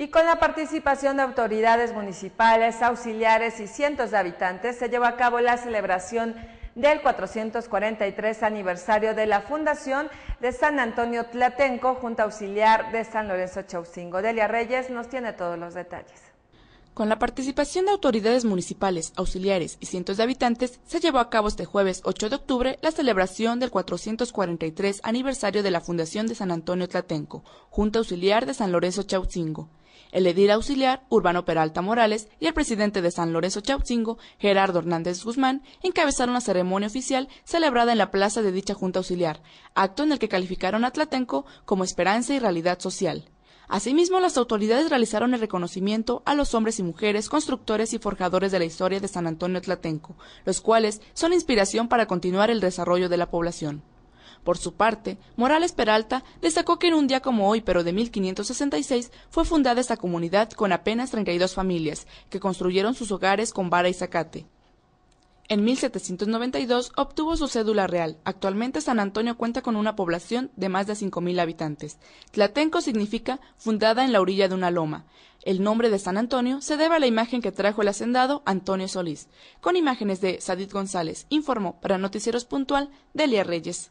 y con la participación de autoridades municipales, auxiliares y cientos de habitantes se llevó a cabo la celebración del 443 aniversario de la Fundación de San Antonio Tlatenco, Junta Auxiliar de San Lorenzo Chaucingo. Delia Reyes nos tiene todos los detalles. Con la participación de autoridades municipales, auxiliares y cientos de habitantes, se llevó a cabo este jueves 8 de octubre la celebración del 443 aniversario de la Fundación de San Antonio Tlatenco, Junta Auxiliar de San Lorenzo Chautzingo. El edil auxiliar, Urbano Peralta Morales, y el presidente de San Lorenzo Chautzingo, Gerardo Hernández Guzmán, encabezaron la ceremonia oficial celebrada en la plaza de dicha Junta Auxiliar, acto en el que calificaron a Tlatenco como esperanza y realidad social. Asimismo, las autoridades realizaron el reconocimiento a los hombres y mujeres constructores y forjadores de la historia de San Antonio Tlatenco, los cuales son inspiración para continuar el desarrollo de la población. Por su parte, Morales Peralta destacó que en un día como hoy, pero de 1566, fue fundada esta comunidad con apenas 32 familias, que construyeron sus hogares con vara y zacate. En 1792 obtuvo su cédula real. Actualmente San Antonio cuenta con una población de más de 5.000 habitantes. Tlatenco significa fundada en la orilla de una loma. El nombre de San Antonio se debe a la imagen que trajo el hacendado Antonio Solís, con imágenes de Sadid González, informó para Noticieros Puntual Delia Reyes.